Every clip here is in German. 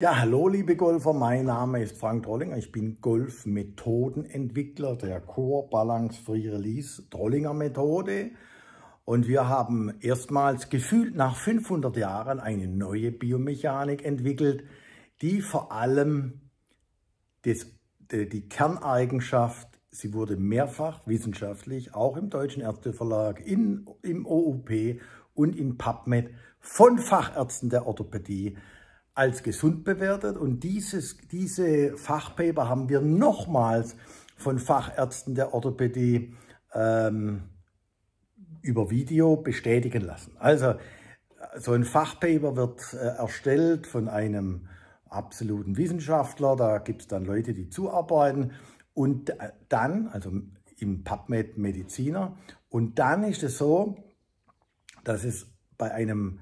Ja, hallo liebe Golfer, mein Name ist Frank Drollinger. Ich bin Golfmethodenentwickler der Core Balance Free Release Drollinger Methode. Und wir haben erstmals gefühlt nach 500 Jahren eine neue Biomechanik entwickelt, die vor allem das, die Kerneigenschaft, sie wurde mehrfach wissenschaftlich, auch im Deutschen Ärzteverlag, in, im OUP und in PubMed von Fachärzten der Orthopädie als gesund bewertet und dieses, diese Fachpaper haben wir nochmals von Fachärzten der Orthopädie ähm, über Video bestätigen lassen. Also so ein Fachpaper wird äh, erstellt von einem absoluten Wissenschaftler, da gibt es dann Leute, die zuarbeiten und äh, dann, also im PubMed Mediziner, und dann ist es so, dass es bei einem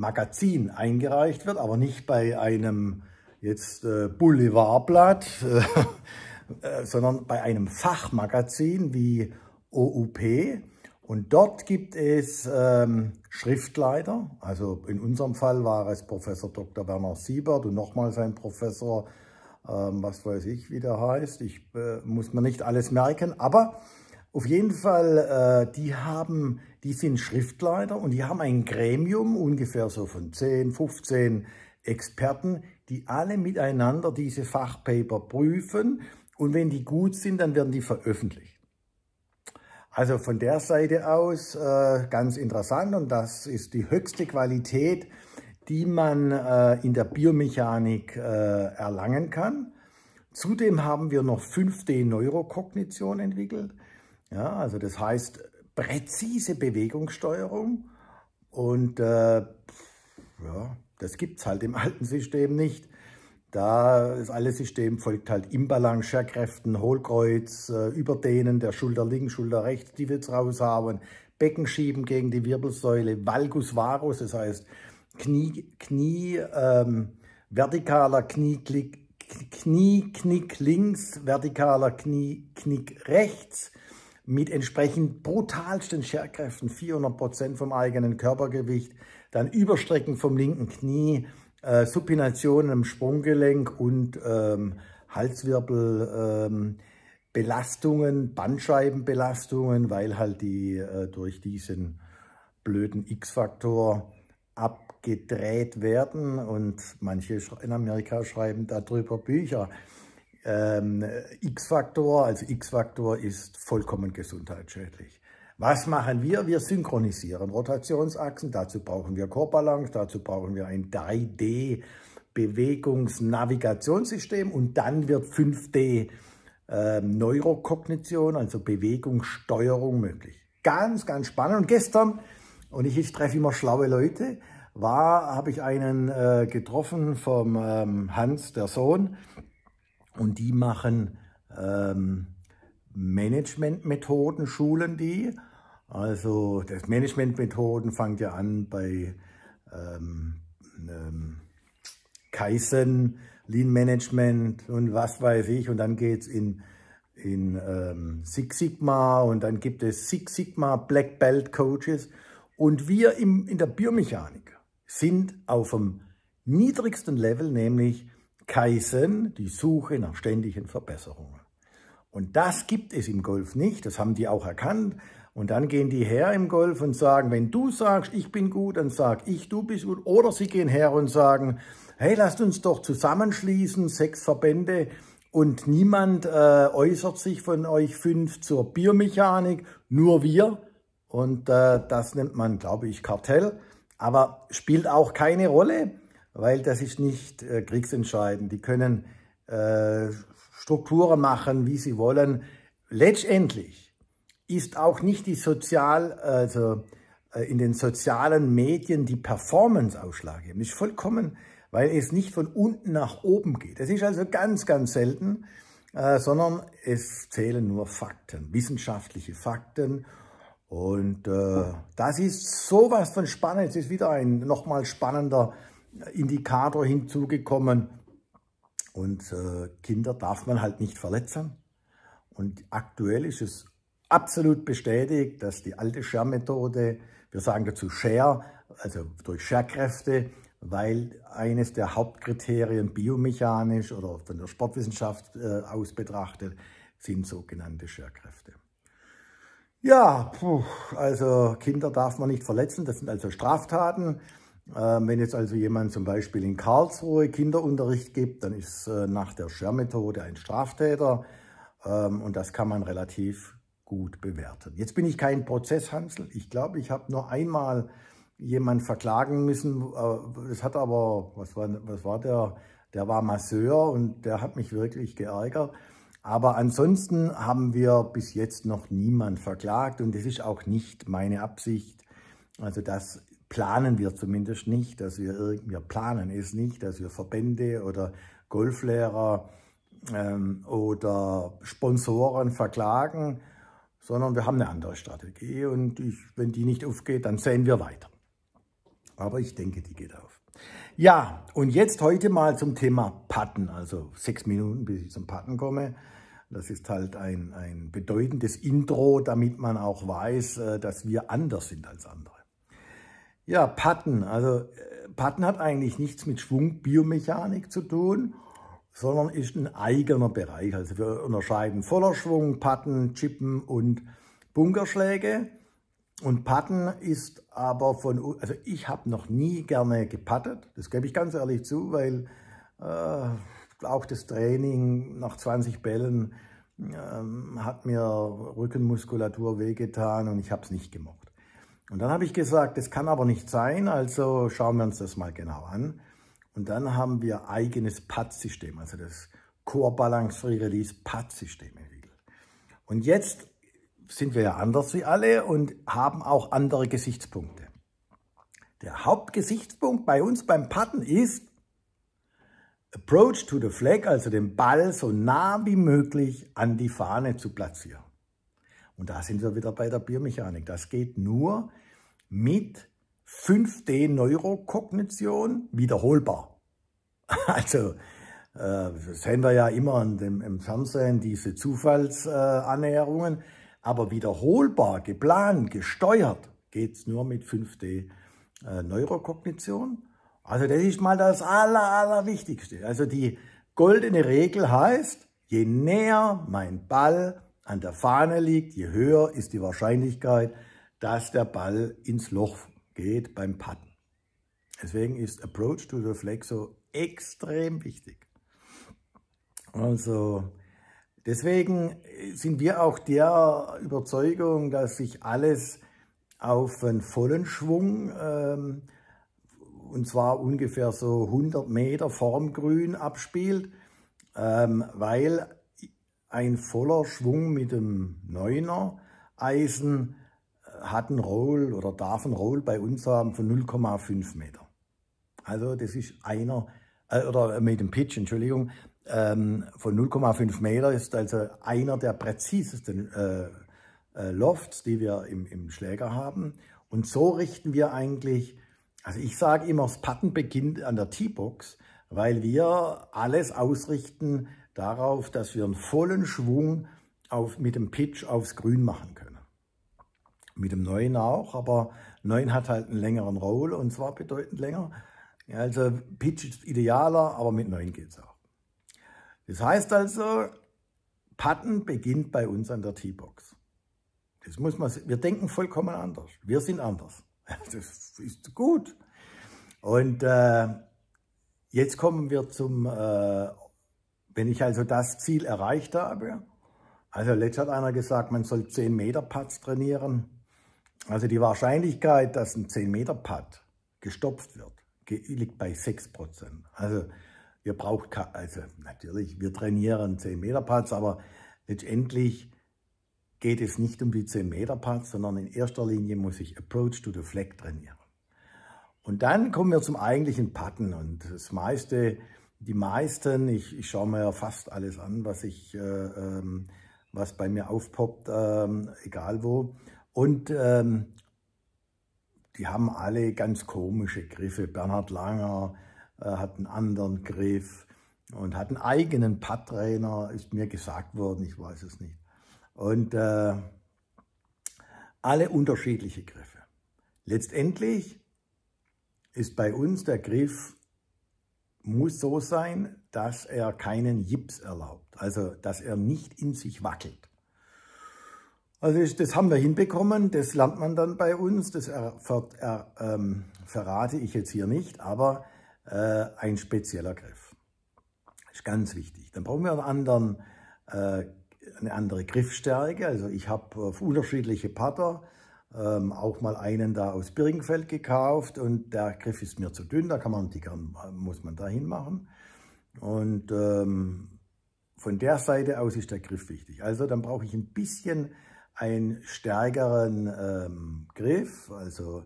Magazin eingereicht wird, aber nicht bei einem jetzt äh, Boulevardblatt, äh, sondern bei einem Fachmagazin wie OUP. Und dort gibt es ähm, Schriftleiter, also in unserem Fall war es Professor Dr. Werner Siebert und nochmal sein Professor, ähm, was weiß ich, wie der heißt. Ich äh, muss mir nicht alles merken, aber auf jeden Fall, äh, die haben, die sind Schriftleiter und die haben ein Gremium ungefähr so von 10, 15 Experten, die alle miteinander diese Fachpaper prüfen und wenn die gut sind, dann werden die veröffentlicht. Also von der Seite aus äh, ganz interessant und das ist die höchste Qualität, die man äh, in der Biomechanik äh, erlangen kann. Zudem haben wir noch 5D-Neurokognition entwickelt. Ja, also das heißt präzise Bewegungssteuerung und äh, ja, das gibt es halt im alten System nicht. Da ist alles System folgt halt Imbalance, Scherkräften, Hohlkreuz, äh, Überdehnen der Schulter links, Schulter rechts, die will's raushaben, Beckenschieben gegen die Wirbelsäule, Valgus varus, das heißt Knie, Knie ähm, vertikaler Knieknick, Knick links, vertikaler Knieknick rechts mit entsprechend brutalsten Scherkräften, 400% Prozent vom eigenen Körpergewicht, dann Überstrecken vom linken Knie, äh, Supination im Sprunggelenk und ähm, Halswirbel, ähm, Belastungen, Bandscheibenbelastungen, weil halt die äh, durch diesen blöden X-Faktor abgedreht werden und manche in Amerika schreiben darüber Bücher ähm, X-Faktor, also X-Faktor ist vollkommen gesundheitsschädlich. Was machen wir? Wir synchronisieren Rotationsachsen, dazu brauchen wir Core dazu brauchen wir ein 3D Bewegungsnavigationssystem und dann wird 5D äh, Neurokognition, also Bewegungssteuerung möglich. Ganz, ganz spannend. Und gestern, und ich, treffe immer schlaue Leute, war, habe ich einen äh, getroffen vom ähm, Hans, der Sohn, und die machen ähm, Managementmethoden, schulen die. Also das Managementmethoden fängt ja an bei ähm, ähm, Kaizen, Lean Management und was weiß ich. Und dann geht es in, in ähm, Six Sigma und dann gibt es Six Sigma Black Belt Coaches. Und wir im, in der Biomechanik sind auf dem niedrigsten Level, nämlich Kaizen, die Suche nach ständigen Verbesserungen. Und das gibt es im Golf nicht, das haben die auch erkannt. Und dann gehen die her im Golf und sagen, wenn du sagst, ich bin gut, dann sag ich, du bist gut. Oder sie gehen her und sagen, hey, lasst uns doch zusammenschließen, sechs Verbände und niemand äh, äußert sich von euch fünf zur Biermechanik, nur wir. Und äh, das nennt man, glaube ich, Kartell. Aber spielt auch keine Rolle, weil das ist nicht äh, kriegsentscheidend. Die können äh, Strukturen machen, wie sie wollen. Letztendlich ist auch nicht die sozial, also äh, in den sozialen Medien die Performance ausschlaggebend. Ist vollkommen, weil es nicht von unten nach oben geht. Das ist also ganz, ganz selten, äh, sondern es zählen nur Fakten, wissenschaftliche Fakten. Und äh, das ist sowas von spannend. Es ist wieder ein nochmal spannender Indikator hinzugekommen. Und äh, Kinder darf man halt nicht verletzen. Und aktuell ist es absolut bestätigt, dass die alte Share-Methode, wir sagen dazu Share, also durch Scherkräfte, weil eines der Hauptkriterien biomechanisch oder von der Sportwissenschaft äh, aus betrachtet, sind sogenannte Scherkräfte. Ja, puh, also Kinder darf man nicht verletzen, das sind also Straftaten. Ähm, wenn jetzt also jemand zum Beispiel in Karlsruhe Kinderunterricht gibt, dann ist äh, nach der Schermethode ein Straftäter ähm, und das kann man relativ gut bewerten. Jetzt bin ich kein Prozesshansel. Ich glaube, ich habe nur einmal jemanden verklagen müssen. Das äh, hat aber, was war, was war der? Der war Masseur und der hat mich wirklich geärgert. Aber ansonsten haben wir bis jetzt noch niemand verklagt und das ist auch nicht meine Absicht. Also das planen wir zumindest nicht, dass wir irgendwie planen es nicht, dass wir Verbände oder Golflehrer ähm, oder Sponsoren verklagen, sondern wir haben eine andere Strategie und ich, wenn die nicht aufgeht, dann sehen wir weiter. Aber ich denke, die geht auf. Ja, und jetzt heute mal zum Thema Patten, also sechs Minuten, bis ich zum Patten komme. Das ist halt ein, ein bedeutendes Intro, damit man auch weiß, äh, dass wir anders sind als andere. Ja, Patten. Also äh, Patten hat eigentlich nichts mit Schwungbiomechanik zu tun, sondern ist ein eigener Bereich. Also wir unterscheiden voller Schwung, Patten, Chippen und Bunkerschläge. Und Patten ist aber von, also ich habe noch nie gerne gepattet, das gebe ich ganz ehrlich zu, weil äh, auch das Training nach 20 Bällen ähm, hat mir Rückenmuskulatur wehgetan und ich habe es nicht gemocht. Und dann habe ich gesagt, das kann aber nicht sein, also schauen wir uns das mal genau an. Und dann haben wir eigenes PAD-System, also das Core Balance Free Release PAD-System entwickelt. Und jetzt sind wir ja anders wie alle und haben auch andere Gesichtspunkte. Der Hauptgesichtspunkt bei uns beim Patten ist Approach to the Flag, also den Ball so nah wie möglich an die Fahne zu platzieren. Und da sind wir wieder bei der Biomechanik. Das geht nur mit 5D-Neurokognition wiederholbar. Also äh, sehen wir ja immer dem, im Fernsehen diese Zufallsannäherungen, äh, aber wiederholbar, geplant, gesteuert geht es nur mit 5D äh, Neurokognition. Also das ist mal das Aller, Allerwichtigste. Also die goldene Regel heißt, je näher mein Ball an der Fahne liegt, je höher ist die Wahrscheinlichkeit, dass der Ball ins Loch geht beim Patten. Deswegen ist Approach to the Flag so extrem wichtig. Also deswegen sind wir auch der Überzeugung, dass sich alles auf einen vollen Schwung, ähm, und zwar ungefähr so 100 Meter vorm Grün abspielt, ähm, weil ein voller Schwung mit dem Neuner Eisen äh, hat ein Roll oder darf ein Roll bei uns haben von 0,5 Meter. Also das ist einer, äh, oder mit dem Pitch, Entschuldigung, ähm, von 0,5 Meter ist also einer der präzisesten äh, äh, Lofts, die wir im, im Schläger haben. Und so richten wir eigentlich, also ich sage immer, das Patten beginnt an der T-Box, weil wir alles ausrichten, darauf, dass wir einen vollen Schwung auf, mit dem Pitch aufs Grün machen können. Mit dem Neuen auch, aber Neuen hat halt einen längeren Roll und zwar bedeutend länger. Also Pitch ist idealer, aber mit Neuen geht es auch. Das heißt also, Patten beginnt bei uns an der T-Box. Das muss man, wir denken vollkommen anders. Wir sind anders. Das ist gut. Und äh, jetzt kommen wir zum äh, wenn ich also das Ziel erreicht habe, also letztlich hat einer gesagt, man soll 10 Meter Putts trainieren. Also die Wahrscheinlichkeit, dass ein 10 Meter Putt gestopft wird, liegt bei 6 Prozent. Also ihr braucht, also natürlich, wir trainieren 10 Meter Putts, aber letztendlich geht es nicht um die 10 Meter Putts, sondern in erster Linie muss ich Approach to the Flag trainieren. Und dann kommen wir zum eigentlichen Putten und das meiste die meisten, ich, ich schaue mir ja fast alles an, was, ich, äh, ähm, was bei mir aufpoppt, äh, egal wo. Und ähm, die haben alle ganz komische Griffe. Bernhard Langer äh, hat einen anderen Griff und hat einen eigenen Putt-Trainer, ist mir gesagt worden, ich weiß es nicht. Und äh, alle unterschiedliche Griffe. Letztendlich ist bei uns der Griff muss so sein, dass er keinen Jips erlaubt, also dass er nicht in sich wackelt. Also das haben wir hinbekommen, das lernt man dann bei uns, das er, er, ähm, verrate ich jetzt hier nicht, aber äh, ein spezieller Griff. Ist ganz wichtig. Dann brauchen wir einen anderen, äh, eine andere Griffstärke, also ich habe äh, unterschiedliche Putter, ähm, auch mal einen da aus Birkenfeld gekauft und der Griff ist mir zu dünn, da kann man einen dickeren, muss man dahin machen. Und ähm, von der Seite aus ist der Griff wichtig. Also dann brauche ich ein bisschen einen stärkeren ähm, Griff, also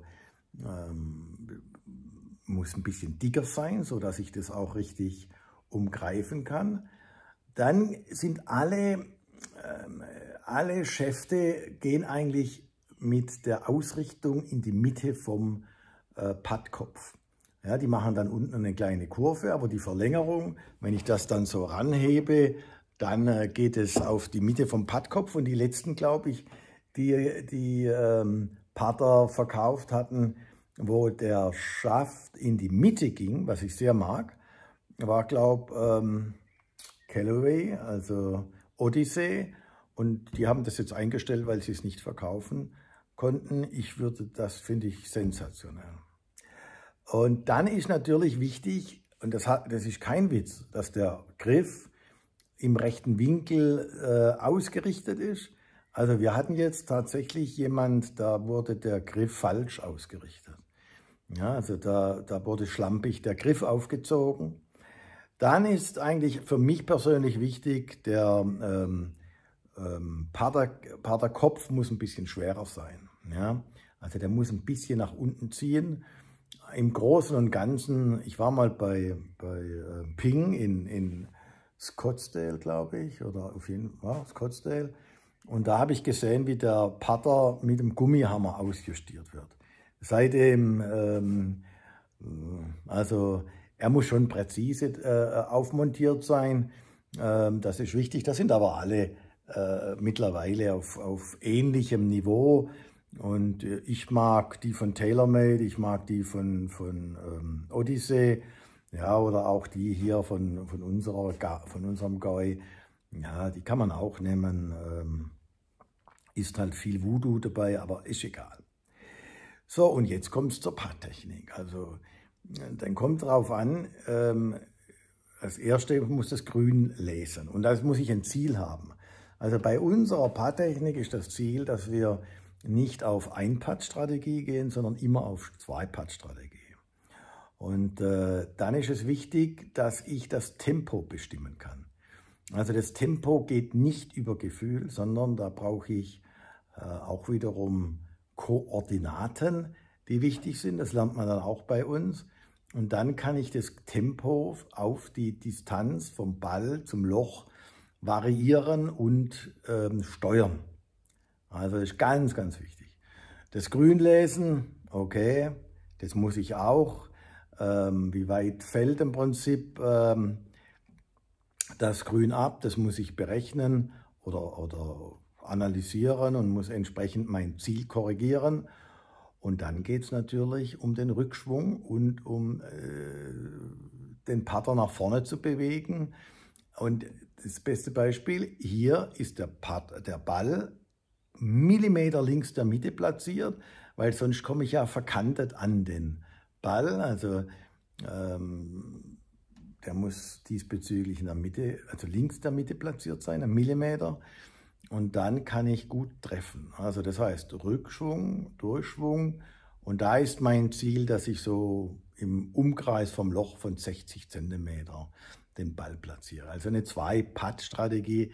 ähm, muss ein bisschen dicker sein, sodass ich das auch richtig umgreifen kann. Dann sind alle, ähm, alle Schäfte gehen eigentlich mit der Ausrichtung in die Mitte vom äh, Pattkopf. Ja, die machen dann unten eine kleine Kurve, aber die Verlängerung, wenn ich das dann so ranhebe, dann äh, geht es auf die Mitte vom Pattkopf und die letzten, glaube ich, die, die ähm, Pater verkauft hatten, wo der Schaft in die Mitte ging, was ich sehr mag, war, glaube ähm, Callaway, also Odyssey. Und die haben das jetzt eingestellt, weil sie es nicht verkaufen konnten. Ich würde, das finde ich sensationell. Und dann ist natürlich wichtig, und das, hat, das ist kein Witz, dass der Griff im rechten Winkel äh, ausgerichtet ist. Also wir hatten jetzt tatsächlich jemand, da wurde der Griff falsch ausgerichtet. Ja, also da, da wurde schlampig der Griff aufgezogen. Dann ist eigentlich für mich persönlich wichtig, der ähm, ähm, Paderkopf muss ein bisschen schwerer sein. Ja? Also der muss ein bisschen nach unten ziehen. Im Großen und Ganzen, ich war mal bei, bei äh, Ping in, in Scottsdale, glaube ich, oder auf jeden Fall ja, Scottsdale. Und da habe ich gesehen, wie der Putter mit dem Gummihammer ausjustiert wird. Seitdem, ähm, äh, also er muss schon präzise äh, aufmontiert sein. Ähm, das ist wichtig. Das sind aber alle äh, mittlerweile auf, auf ähnlichem Niveau. Und äh, ich mag die von TaylorMade, ich mag die von, von ähm, Odyssey, ja, oder auch die hier von, von, unserer, von unserem Guy. Ja, die kann man auch nehmen. Ähm, ist halt viel Voodoo dabei, aber ist egal. So, und jetzt kommt es zur Paattechnik. Also, äh, dann kommt darauf an, ähm, als Erste muss das Grün lesen. Und das muss ich ein Ziel haben. Also bei unserer Paattechnik ist das Ziel, dass wir nicht auf Ein-Pad-Strategie gehen, sondern immer auf Zwei-Pad-Strategie. Und äh, dann ist es wichtig, dass ich das Tempo bestimmen kann. Also das Tempo geht nicht über Gefühl, sondern da brauche ich äh, auch wiederum Koordinaten, die wichtig sind. Das lernt man dann auch bei uns. Und dann kann ich das Tempo auf die Distanz vom Ball zum Loch variieren und ähm, steuern. Also ist ganz, ganz wichtig. Das Grünlesen, okay, das muss ich auch. Ähm, wie weit fällt im Prinzip ähm, das Grün ab? Das muss ich berechnen oder, oder analysieren und muss entsprechend mein Ziel korrigieren. Und dann geht es natürlich um den Rückschwung und um äh, den Putter nach vorne zu bewegen. Und das beste Beispiel hier ist der, Putt, der Ball Millimeter links der Mitte platziert, weil sonst komme ich ja verkantet an den Ball. Also ähm, der muss diesbezüglich in der Mitte, also links der Mitte platziert sein, ein Millimeter. Und dann kann ich gut treffen. Also das heißt Rückschwung, Durchschwung. Und da ist mein Ziel, dass ich so im Umkreis vom Loch von 60 Zentimeter den Ball platziere. Also eine Zwei-Pad-Strategie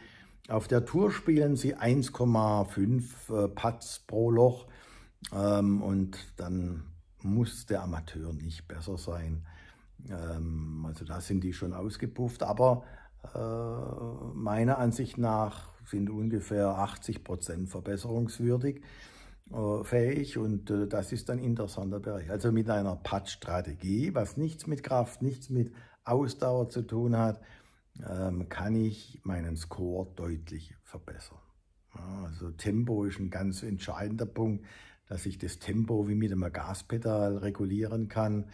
auf der Tour spielen sie 1,5 äh, Putts pro Loch ähm, und dann muss der Amateur nicht besser sein. Ähm, also da sind die schon ausgepufft, aber äh, meiner Ansicht nach sind ungefähr 80 verbesserungswürdig äh, fähig und äh, das ist ein interessanter Bereich. Also mit einer Putt-Strategie, was nichts mit Kraft, nichts mit Ausdauer zu tun hat, ähm, kann ich meinen Score deutlich verbessern. Also Tempo ist ein ganz entscheidender Punkt, dass ich das Tempo wie mit einem Gaspedal regulieren kann.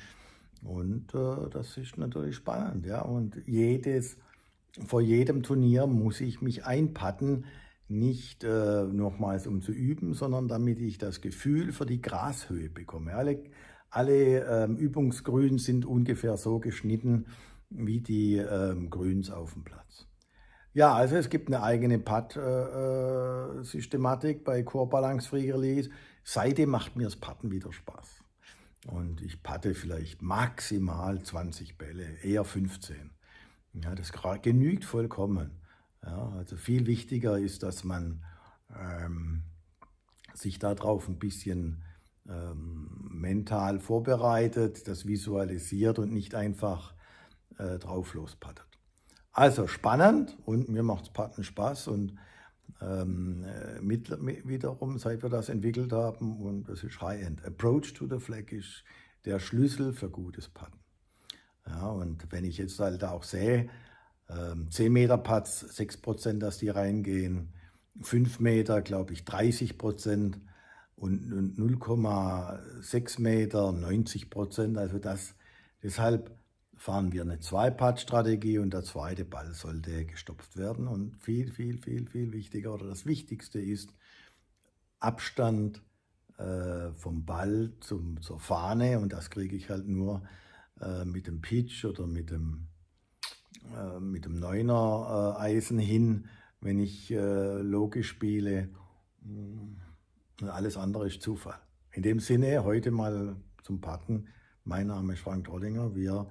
Und äh, das ist natürlich spannend. Ja? Und jedes, vor jedem Turnier muss ich mich einpatten, nicht äh, nochmals um zu üben, sondern damit ich das Gefühl für die Grashöhe bekomme. Alle, alle äh, Übungsgrün sind ungefähr so geschnitten, wie die ähm, Grüns auf dem Platz. Ja, also es gibt eine eigene Putt-Systematik äh, äh bei Chorbalance Balance Free Release. Seitdem macht mir das Patten wieder Spaß. Und ich patte vielleicht maximal 20 Bälle, eher 15. Ja, das genügt vollkommen. Ja, also viel wichtiger ist, dass man ähm, sich darauf ein bisschen ähm, mental vorbereitet, das visualisiert und nicht einfach äh, drauf lospaddelt. Also spannend und mir macht Patten Spaß und ähm, äh, mit, mit, wiederum, seit wir das entwickelt haben, und das ist High-End. Approach to the Flag ist der Schlüssel für gutes Patten. Ja, und wenn ich jetzt halt auch sehe, ähm, 10 Meter Putts, 6%, Prozent, dass die reingehen, 5 Meter, glaube ich, 30 Prozent und 0,6 Meter, 90 Prozent. Also das, deshalb fahren wir eine Zwei-Part-Strategie und der zweite Ball sollte gestopft werden. Und viel, viel, viel, viel wichtiger oder das Wichtigste ist Abstand äh, vom Ball zum, zur Fahne und das kriege ich halt nur äh, mit dem Pitch oder mit dem, äh, mit dem Neuner äh, Eisen hin, wenn ich äh, logisch spiele. Und alles andere ist Zufall. In dem Sinne, heute mal zum Patten. Mein Name ist Frank Trollinger. Wir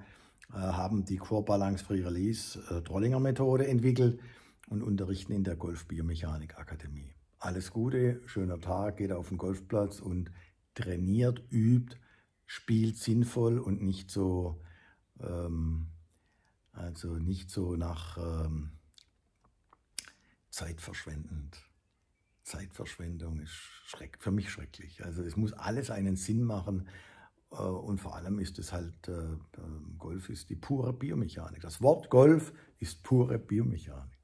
äh, haben die Core Balance Free Release äh, Trollinger Methode entwickelt und unterrichten in der Golf Biomechanik Akademie. Alles Gute, schöner Tag, geht auf den Golfplatz und trainiert, übt, spielt sinnvoll und nicht so, ähm, also nicht so nach ähm, Zeitverschwendend. Zeitverschwendung ist schreck, für mich schrecklich. Also es muss alles einen Sinn machen. Äh, und vor allem ist es halt, äh, ähm, Golf ist die pure Biomechanik. Das Wort Golf ist pure Biomechanik.